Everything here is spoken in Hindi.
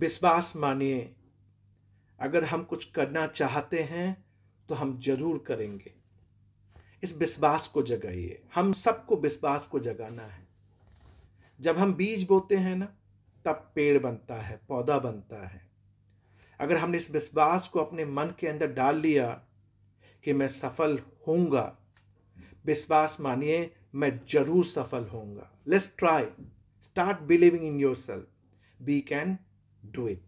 विश्वास मानिए अगर हम कुछ करना चाहते हैं तो हम जरूर करेंगे इस विश्वास को जगाइए हम सबको विश्वास को जगाना है जब हम बीज बोते हैं ना तब पेड़ बनता है पौधा बनता है अगर हमने इस विश्वास को अपने मन के अंदर डाल लिया कि मैं सफल होऊंगा विश्वास मानिए मैं जरूर सफल होऊंगा let's try start believing in yourself we can do it